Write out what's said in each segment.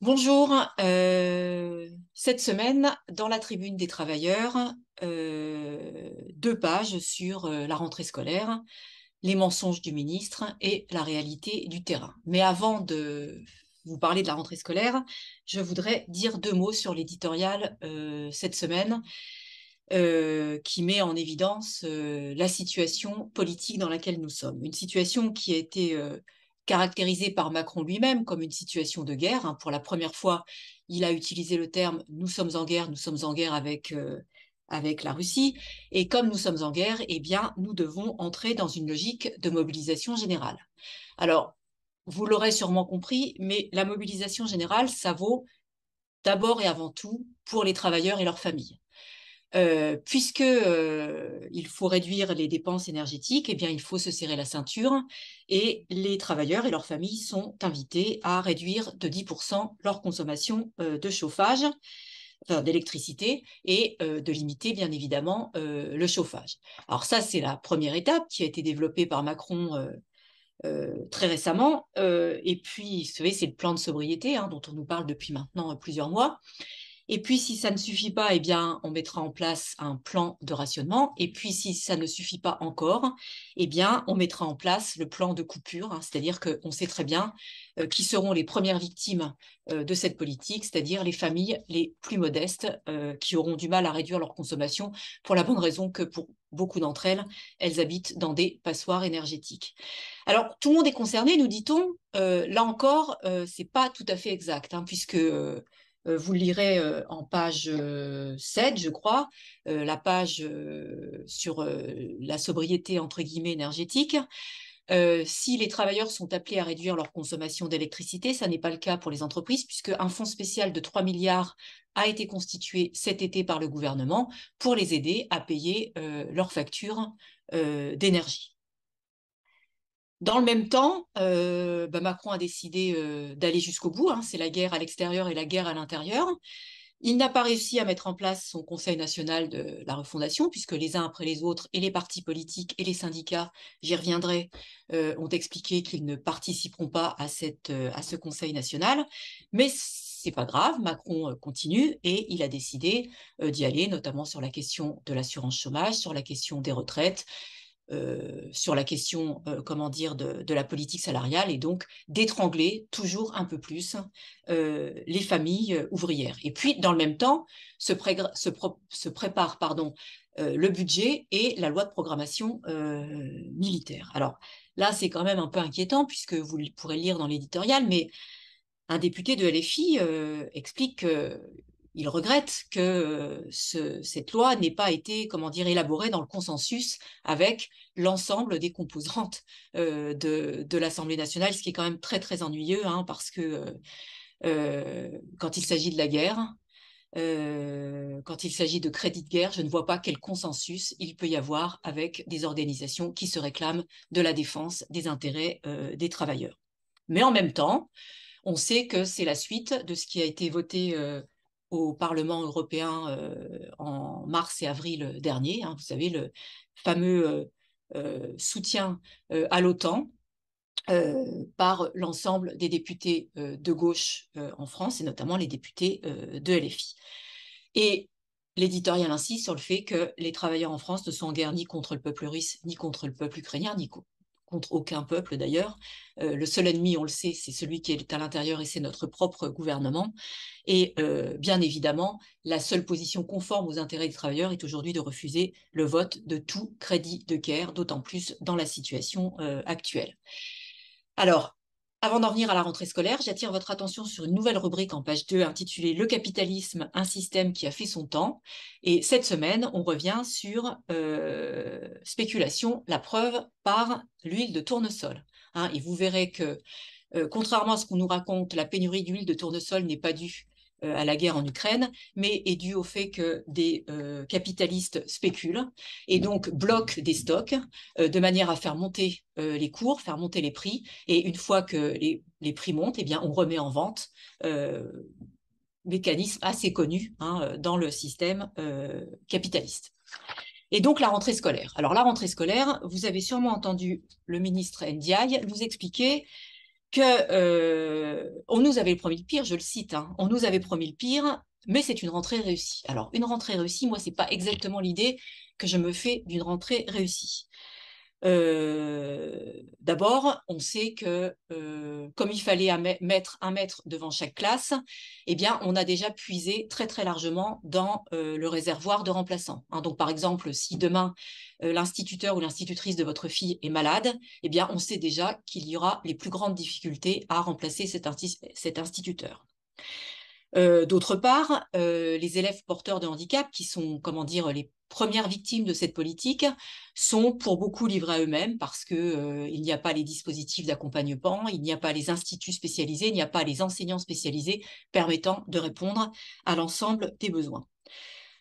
Bonjour. Euh, cette semaine, dans la tribune des travailleurs, euh, deux pages sur euh, la rentrée scolaire, les mensonges du ministre et la réalité du terrain. Mais avant de vous parler de la rentrée scolaire, je voudrais dire deux mots sur l'éditorial cette semaine. qui met en évidence la situation politique dans laquelle nous sommes. Une situation qui a été caractérisée par Macron lui-même comme une situation de guerre. Hein. Pour la première fois, il a utilisé le terme nous sommes en guerre, nous sommes en guerre avec, euh, avec la Russie. Et comme nous sommes en guerre, eh bien, nous devons entrer dans une logique de mobilisation générale. Alors, vous l'aurez sûrement compris, mais la mobilisation générale, ça vaut d'abord et avant tout pour les travailleurs et leurs familles puisque il faut réduire les dépenses énergétiques, eh bien il faut se serrer la ceinture et les travailleurs et leurs familles sont invités à réduire de 10% leur consommation de chauffage, d'électricité et de limiter bien évidemment le chauffage. Alors ça c'est la première étape qui a été développée par Macron. très récemment, et puis, vous savez, c'est le plan de sobriété hein, dont on nous parle depuis maintenant plusieurs mois. Et puis, si ça ne suffit pas, eh bien, on mettra en place un plan de rationnement. Et puis, si ça ne suffit pas encore, eh bien, on mettra en place le plan de coupure. Hein. c'est-à-dire qu'on sait très bien euh, qui seront les premières victimes euh, de cette politique, c'est-à-dire les familles les plus modestes euh, qui auront du mal à réduire leur consommation pour la bonne raison que pour beaucoup d'entre elles, elles habitent dans des passoires énergétiques. Alors, tout le monde est concerné, nous dit-on. là encore, c'est ce n'est pas tout à fait exact, hein, puisque euh, vous le lirez euh, en page 7, euh, je crois, la page sur la sobriété entre guillemets énergétique. si les travailleurs sont appelés à réduire leur consommation d'électricité, ça n'est pas le cas pour les entreprises, puisque un fonds spécial de 3 milliards a été constitué cet été par le gouvernement pour les aider à payer leurs factures d'énergie. Dans le même temps, euh, bah, Macron a décidé euh, d'aller jusqu'au bout. Hein. c'est la guerre à l'extérieur et la guerre à l'intérieur. Il n'a pas réussi à mettre en place son Conseil national de la refondation, puisque les uns après les autres, et les partis politiques et les syndicats, j'y reviendrai, euh, ont expliqué qu'ils ne participeront pas à, à ce Conseil national. Mais c'est pas grave, Macron continue et il a décidé d'y aller, notamment sur la question de l'assurance chômage, sur la question des retraites, euh, sur la question, euh, comment dire, de, la politique salariale et donc d'étrangler toujours un peu plus euh, les familles ouvrières. Et puis, dans le même temps, se, prépare pardon, le budget et la loi de programmation militaire. Alors là, c'est quand même un peu inquiétant puisque vous pourrez lire dans l'éditorial, mais un député de LFI explique il regrette que euh, cette loi n'ait pas été, comment dire, élaborée dans le consensus avec l'ensemble des composantes euh, de, l'Assemblée nationale, ce qui est quand même très très ennuyeux, hein, parce que euh, quand il s'agit de la guerre, quand il s'agit de crédit de guerre, je ne vois pas quel consensus il peut y avoir avec des organisations qui se réclament de la défense des intérêts des travailleurs. Mais en même temps, on sait que c'est la suite de ce qui a été voté au Parlement européen euh, en mars et avril dernier. Hein, vous savez, le fameux euh, euh, soutien à l'OTAN par l'ensemble des députés de gauche en France et notamment les députés de LFI. Et l'éditorial insiste sur le fait que les travailleurs en France ne sont en guerre ni contre le peuple russe, ni contre le peuple ukrainien, ni, co contre aucun peuple d'ailleurs. Euh, le seul ennemi, on le sait, c'est celui qui est à l'intérieur et c'est notre propre gouvernement. Et euh, bien évidemment, la seule position conforme aux intérêts des travailleurs est aujourd'hui de refuser le vote de tout crédit de guerre, d'autant plus dans la situation euh, actuelle. Alors, avant d'en venir à la rentrée scolaire, j'attire votre attention sur une nouvelle rubrique en page 2 intitulée Le capitalisme, un système qui a fait son temps. Et cette semaine, on revient sur euh, spéculation, la preuve par l'huile de tournesol. Hein. et vous verrez que, euh, contrairement à ce qu'on nous raconte, la pénurie d'huile de tournesol n'est pas due euh, à la guerre en Ukraine, mais est dû au fait que des euh, capitalistes spéculent et donc bloquent des stocks euh, de manière à faire monter les cours, faire monter les prix. Et une fois que les, prix montent, eh bien, on remet en vente mécanisme assez connu hein, dans le système capitaliste. Et donc la rentrée scolaire. Alors la rentrée scolaire, vous avez sûrement entendu le ministre Ndiaye vous expliquer que euh, on nous avait promis le pire, je le cite, hein. on nous avait promis le pire, mais c'est une rentrée réussie. Alors, une rentrée réussie, moi, c'est pas exactement l'idée que je me fais d'une rentrée réussie. D'abord, on sait que comme il fallait mettre un mètre devant chaque classe, eh bien, on a déjà puisé très très largement dans le réservoir de remplaçants. Hein. donc, par exemple, si demain l'instituteur ou l'institutrice de votre fille est malade, eh bien, on sait déjà qu'il y aura les plus grandes difficultés à remplacer cet instituteur. Euh, d'autre part, euh, les élèves porteurs de handicap, qui sont, comment dire, les premières victimes de cette politique, sont pour beaucoup livrés à eux-mêmes parce qu'il euh, n'y a pas les dispositifs d'accompagnement, il n'y a pas les instituts spécialisés, il n'y a pas les enseignants spécialisés permettant de répondre à l'ensemble des besoins.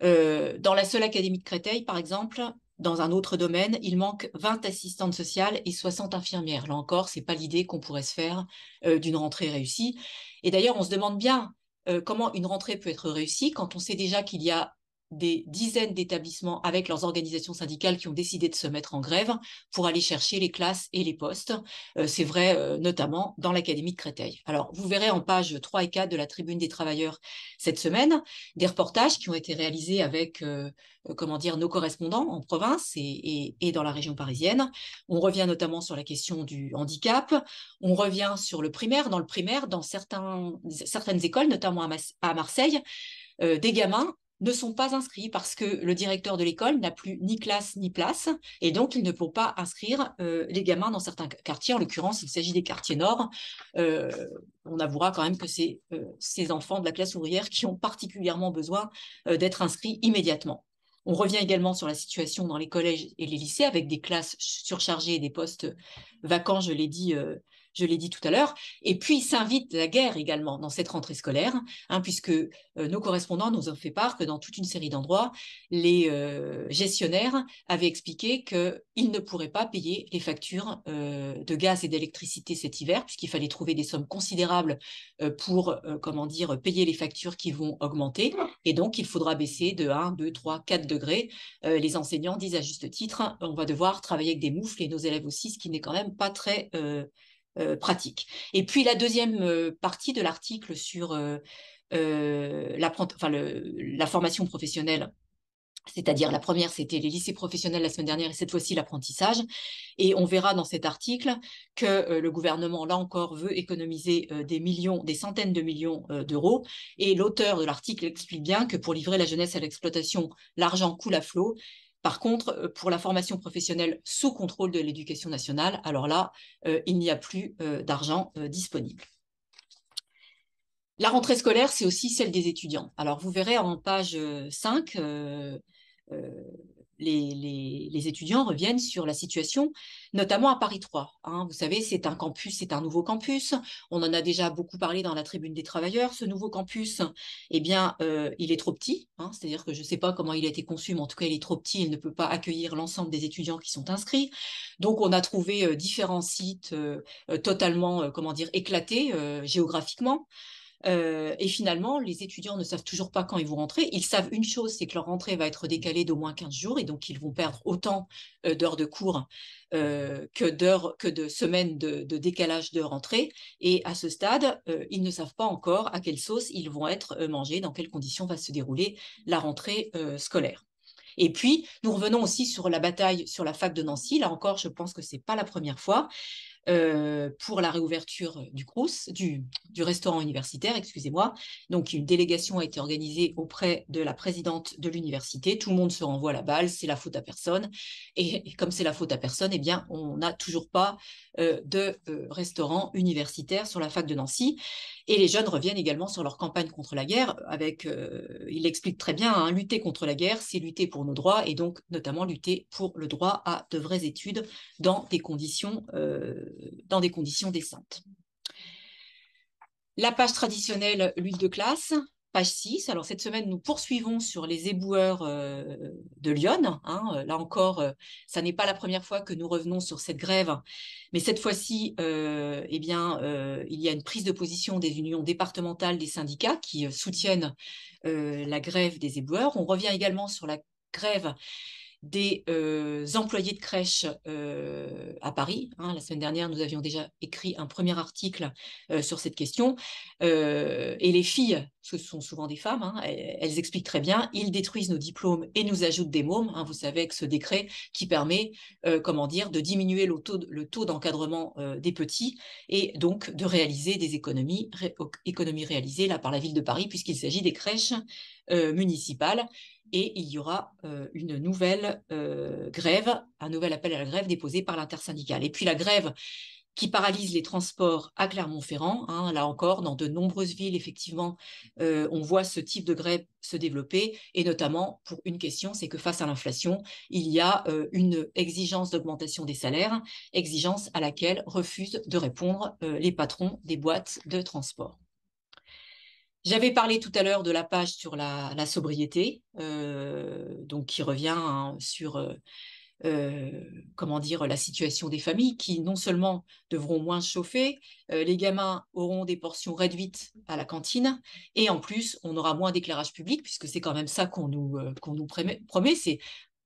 dans la seule académie de Créteil, par exemple, dans un autre domaine, il manque 20 assistantes sociales et 60 infirmières. Là encore, ce c'est pas l'idée qu'on pourrait se faire d'une rentrée réussie. Et d'ailleurs, on se demande bien euh, comment une rentrée peut être réussie quand on sait déjà qu'il y a des dizaines d'établissements avec leurs organisations syndicales qui ont décidé de se mettre en grève pour aller chercher les classes et les postes. Euh, c'est vrai euh, notamment dans l'Académie de Créteil. Alors, vous verrez en page 3 et 4 de la Tribune des travailleurs cette semaine des reportages qui ont été réalisés avec euh, comment dire, nos correspondants en province et, dans la région parisienne. On revient notamment sur la question du handicap, on revient sur le primaire. Dans le primaire, dans certaines écoles, notamment à Marseille, des gamins ne sont pas inscrits parce que le directeur de l'école n'a plus ni classe ni place et donc il ne pourront pas inscrire euh, les gamins dans certains quartiers. En l'occurrence, il s'agit des quartiers nord. Euh, on avouera quand même que c'est euh, ces enfants de la classe ouvrière qui ont particulièrement besoin d'être inscrits immédiatement. On revient également sur la situation dans les collèges et les lycées avec des classes surchargées et des postes vacants, je l'ai dit je l'ai dit tout à l'heure. Et puis s'invite la guerre également dans cette rentrée scolaire, hein, puisque euh, nos correspondants nous ont fait part que dans toute une série d'endroits, les euh, gestionnaires avaient expliqué qu'ils ne pourraient pas payer les factures euh, de gaz et d'électricité cet hiver, puisqu'il fallait trouver des sommes considérables pour, comment dire, payer les factures qui vont augmenter. Et donc, il faudra baisser de 1, 2, 3, 4 degrés. les enseignants disent à juste titre, on va devoir travailler avec des moufles et nos élèves aussi, ce qui n'est quand même pas très euh, pratique. Et puis la deuxième euh, partie de l'article sur euh, la formation professionnelle c'est-à-dire la première, c'était les lycées professionnels la semaine dernière et cette fois-ci l'apprentissage. Et on verra dans cet article que le gouvernement, là encore, veut économiser des millions, des centaines de millions d'euros. Et l'auteur de l'article explique bien que pour livrer la jeunesse à l'exploitation, l'argent coule à flot par contre, euh, pour la formation professionnelle sous contrôle de l'éducation nationale, alors là, euh, il n'y a plus euh, d'argent disponible. La rentrée scolaire, c'est aussi celle des étudiants. Alors, vous verrez en page 5, les, étudiants reviennent sur la situation, notamment à Paris 3. Hein. Vous savez, c'est un campus, c'est un nouveau campus. On en a déjà beaucoup parlé dans la tribune des travailleurs. Ce nouveau campus, eh bien, euh, il est trop petit. Hein. C'est-à-dire que je ne sais pas comment il a été conçu, mais en tout cas, il est trop petit. Il ne peut pas accueillir l'ensemble des étudiants qui sont inscrits. Donc, on a trouvé euh, différents sites euh, totalement, comment dire, éclatés géographiquement. Euh, et finalement, les étudiants ne savent toujours pas quand ils vont rentrer. Ils savent une chose, c'est que leur rentrée va être décalée d'au moins 15 jours et donc ils vont perdre autant euh, d'heures de cours euh, que, de semaines de, de, décalage de rentrée. Et à ce stade, ils ne savent pas encore à quelle sauce ils vont être mangés, dans quelles conditions va se dérouler la rentrée scolaire. Et puis, nous revenons aussi sur la bataille sur la fac de Nancy. Là encore, je pense que ce n'est pas la première fois. Euh, pour la réouverture du Crous, du, restaurant universitaire, excusez-moi. Donc une délégation a été organisée auprès de la présidente de l'université. Tout le monde se renvoie la balle, c'est la faute à personne. Et, comme c'est la faute à personne, eh bien on n'a toujours pas euh, de euh, restaurant universitaire sur la fac de Nancy. Et les jeunes reviennent également sur leur campagne contre la guerre avec, euh, il explique très bien, hein, lutter contre la guerre, c'est lutter pour nos droits et donc notamment lutter pour le droit à de vraies études dans des conditions, euh, dans des conditions décentes. La page traditionnelle, l'huile de classe, Page 6. Alors cette semaine, nous poursuivons sur les éboueurs euh, de Lyon. Hein. Euh, là encore, ce euh, ça n'est pas la première fois que nous revenons sur cette grève, mais cette fois-ci, eh bien, il y a une prise de position des unions départementales des syndicats qui soutiennent la grève des éboueurs. On revient également sur la grève des euh, employés de crèche euh, à Paris. Hein. la semaine dernière, nous avions déjà écrit un premier article euh, sur cette question. et les filles, ce sont souvent des femmes, hein, elles, expliquent très bien, ils détruisent nos diplômes et nous ajoutent des mômes. Hein. vous savez que ce décret qui permet, comment dire, de diminuer le taux, d'encadrement des petits et donc de réaliser des économies, économies réalisées là par la ville de Paris puisqu'il s'agit des crèches municipales et il y aura euh, une nouvelle euh, grève, un nouvel appel à la grève déposé par l'intersyndicale. Et puis la grève qui paralyse les transports à Clermont-Ferrand. Hein, là encore, dans de nombreuses villes, effectivement, euh, on voit ce type de grève se développer, et notamment pour une question, c'est que face à l'inflation, il y a une exigence d'augmentation des salaires, exigence à laquelle refusent de répondre les patrons des boîtes de transport. J'avais parlé tout à l'heure de la page sur la, sobriété, euh, donc qui revient hein, sur euh, euh, comment dire la situation des familles qui non seulement devront moins chauffer, les gamins auront des portions réduites à la cantine et en plus on aura moins d'éclairage public puisque c'est quand même ça qu'on nous, qu'on nous promet, c'est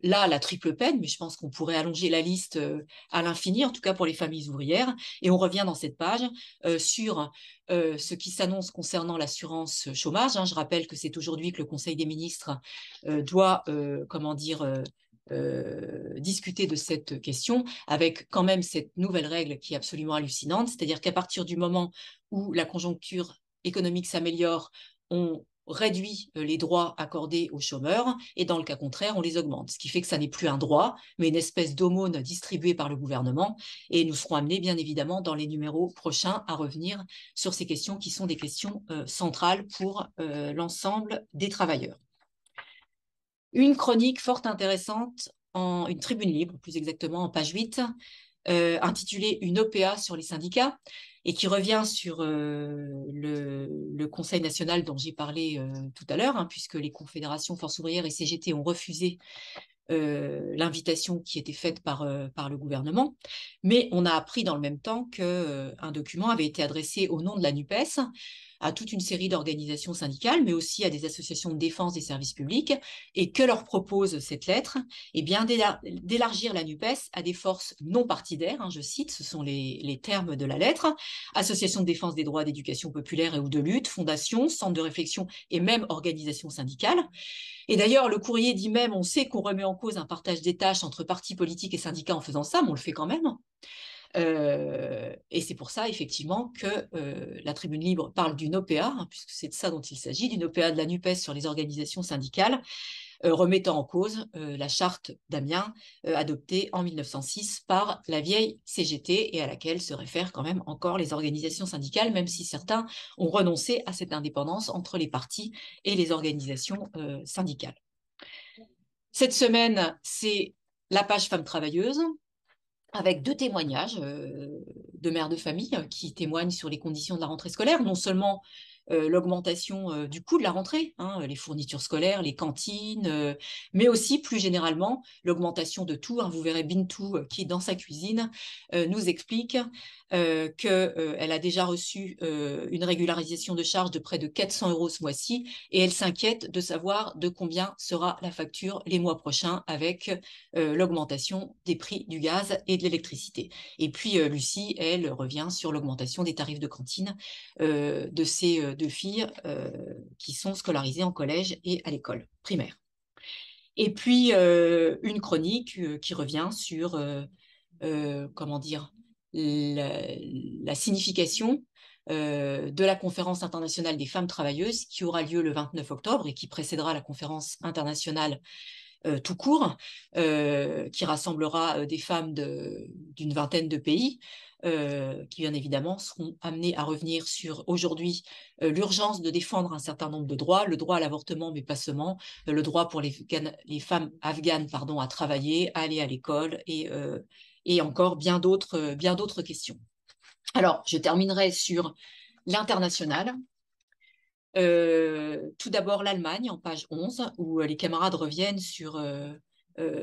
là la triple peine, mais je pense qu'on pourrait allonger la liste euh, à l'infini, en tout cas pour les familles ouvrières. Et on revient dans cette page euh, sur euh, ce qui s'annonce concernant l'assurance chômage. Hein. Je rappelle que c'est aujourd'hui que le Conseil des ministres doit, comment dire, discuter de cette question avec quand même cette nouvelle règle qui est absolument hallucinante, c'est-à-dire qu'à partir du moment où la conjoncture économique s'améliore, on réduit euh, les droits accordés aux chômeurs et dans le cas contraire, on les augmente, ce qui fait que ça n'est plus un droit, mais une espèce d'aumône distribuée par le gouvernement. Et nous serons amenés, bien évidemment, dans les numéros prochains à revenir sur ces questions qui sont des questions euh, centrales pour euh, l'ensemble des travailleurs. Une chronique fort intéressante, en une tribune libre, plus exactement en page 8, intitulée Une OPA sur les syndicats et qui revient sur euh, le, Conseil national dont j'ai parlé euh, tout à l'heure, hein, puisque les confédérations Force ouvrière et CGT ont refusé euh, l'invitation qui était faite euh, par, le gouvernement, mais on a appris dans le même temps qu'un euh, document avait été adressé au nom de la NUPES à toute une série d'organisations syndicales, mais aussi à des associations de défense des services publics, et que leur propose cette lettre Eh bien, d'élargir la NUPES à des forces non partidaires, hein, je cite, ce sont les, les, termes de la lettre, associations de défense des droits d'éducation populaire et ou de lutte, fondations, centres de réflexion et même organisations syndicales, et d'ailleurs, le courrier dit même, on sait qu'on remet en cause un partage des tâches entre partis politiques et syndicats en faisant ça, mais on le fait quand même. Hein. Euh, et c'est pour ça, effectivement, que euh, la Tribune Libre parle d'une OPA, hein, puisque c'est de ça dont il s'agit, d'une OPA de la NUPES sur les organisations syndicales, euh, remettant en cause euh, la charte d'Amiens euh, adoptée en 1906 par la vieille CGT et à laquelle se réfèrent quand même encore les organisations syndicales, même si certains ont renoncé à cette indépendance entre les partis et les organisations syndicales. Cette semaine, c'est la page Femmes travailleuses, avec deux témoignages de mères de famille qui témoignent sur les conditions de la rentrée scolaire, non seulement euh, l'augmentation euh, du coût de la rentrée, hein, les fournitures scolaires, les cantines, euh, mais aussi plus généralement l'augmentation de tout. Hein, vous verrez Bintou qui, dans sa cuisine, nous explique qu'elle a déjà reçu une régularisation de charges de près de 400 euros ce mois-ci et elle s'inquiète de savoir de combien sera la facture les mois prochains avec l'augmentation des prix du gaz et de l'électricité. Et puis Lucie, elle revient sur l'augmentation des tarifs de cantine de ces de filles euh, qui sont scolarisées en collège et à l'école primaire. Et puis, euh, une chronique euh, qui revient sur, comment dire, la, signification de la conférence internationale des femmes travailleuses qui aura lieu le 29 octobre et qui précédera la conférence internationale euh, tout court, euh, qui rassemblera euh, des femmes d'une vingtaine de pays. qui bien évidemment seront amenées à revenir sur aujourd'hui l'urgence de défendre un certain nombre de droits, le droit à l'avortement, mais pas seulement, le droit pour les, femmes afghanes pardon, à travailler, à aller à l'école et, encore bien d'autres questions. Alors, je terminerai sur l'international tout d'abord l'Allemagne en page 11, où les camarades reviennent sur...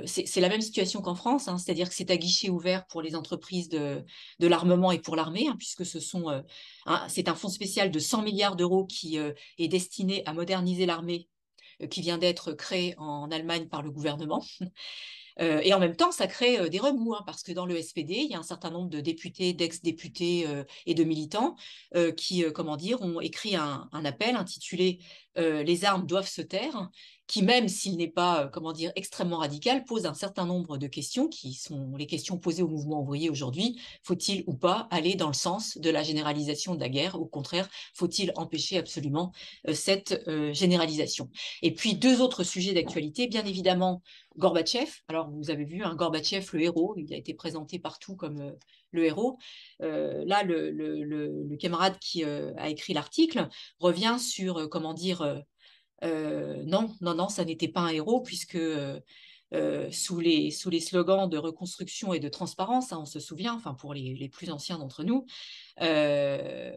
c'est la même situation qu'en France, hein. c'est-à-dire que c'est à guichet ouvert pour les entreprises de, de l'armement et pour l'armée, hein, puisque ce sont, c'est un fonds spécial de 100 milliards d'euros qui est destiné à moderniser l'armée qui vient d'être créé en Allemagne par le gouvernement. Euh, et en même temps, ça crée euh, des remous, hein, parce que dans le SPD, il y a un certain nombre de députés, d'ex-députés euh, et de militants qui, comment dire, ont écrit un appel intitulé Les armes doivent se taire hein, qui, même s'il n'est pas, euh, comment dire, extrêmement radical, pose un certain nombre de questions qui sont les questions posées au mouvement ouvrier aujourd'hui. Faut-il ou pas aller dans le sens de la généralisation de la guerre Au contraire, faut-il empêcher absolument euh, cette euh, généralisation Et puis, deux autres sujets d'actualité, bien évidemment, Gorbatchev. Alors, vous avez vu, un hein, Gorbatchev, le héros, il a été présenté partout comme le héros. là, le, camarade qui a écrit l'article revient sur, comment dire, euh, non, non, non, ça n'était pas un héros, puisque euh, sous, les, sous les slogans de reconstruction et de transparence, hein, on se souvient, enfin pour les, plus anciens d'entre nous, euh,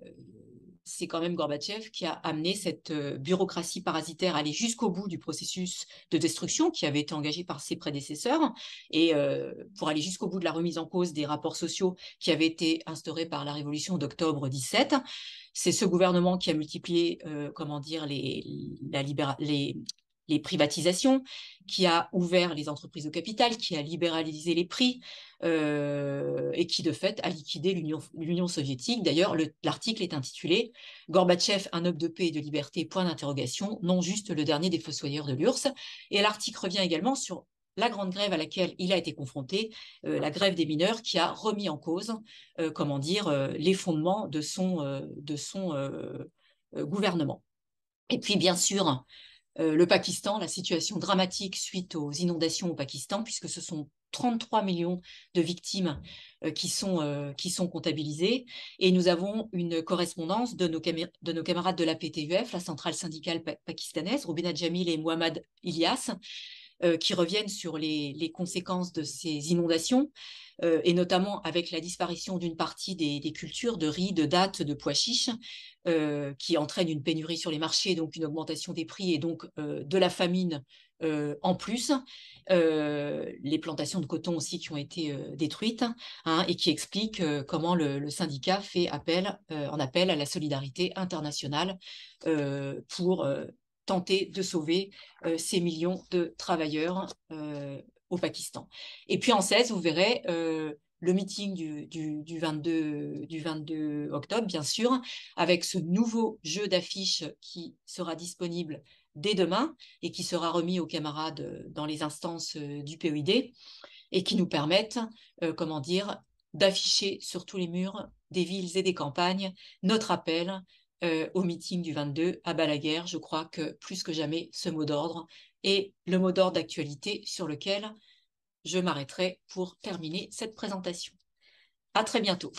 c'est quand même Gorbatchev qui a amené cette euh, bureaucratie parasitaire à aller jusqu'au bout du processus de destruction qui avait été engagé par ses prédécesseurs et euh, pour aller jusqu'au bout de la remise en cause des rapports sociaux qui avaient été instaurés par la révolution d'octobre 17. C'est ce gouvernement qui a multiplié, euh, comment dire, les, la, les, les privatisations, qui a ouvert les entreprises au capital, qui a libéralisé les prix euh, et qui de fait a liquidé l'Union soviétique. D'ailleurs, l'article est intitulé Gorbatchev, un homme de paix et de liberté, point d'interrogation, non juste le dernier des fossoyeurs de l'URSS. Et l'article revient également sur la grande grève à laquelle il a été confronté, euh, la grève des mineurs, qui a remis en cause, euh, comment dire, les fondements de son, de son gouvernement. Et puis, bien sûr, euh, le Pakistan, la situation dramatique suite aux inondations au Pakistan, puisque ce sont 33 millions de victimes euh, qui, sont, euh, qui sont comptabilisées. Et nous avons une correspondance de nos, camarades de la PTUF, la centrale syndicale pakistanaise, Rubina Jamil et Mohamed Ilyas, euh, qui reviennent sur les, conséquences de ces inondations, euh, et notamment avec la disparition d'une partie des, cultures de riz, de dattes, de pois chiches, euh, qui entraîne une pénurie sur les marchés, donc une augmentation des prix et donc de la famine en plus. les plantations de coton aussi qui ont été détruites hein, et qui expliquent comment le, le, syndicat fait appel, en appel à la solidarité internationale pour de sauver euh, ces millions de travailleurs euh, au Pakistan. Et puis en 16, vous verrez euh, le meeting du, 22, du 22 octobre, bien sûr, avec ce nouveau jeu d'affiches qui sera disponible dès demain et qui sera remis aux camarades dans les instances du PEID et qui nous permettent, comment dire, d'afficher sur tous les murs des villes et des campagnes notre appel euh, au meeting du 22 à Balaguer. Je crois que plus que jamais, ce mot d'ordre est le mot d'ordre d'actualité sur lequel je m'arrêterai pour terminer cette présentation. À très bientôt.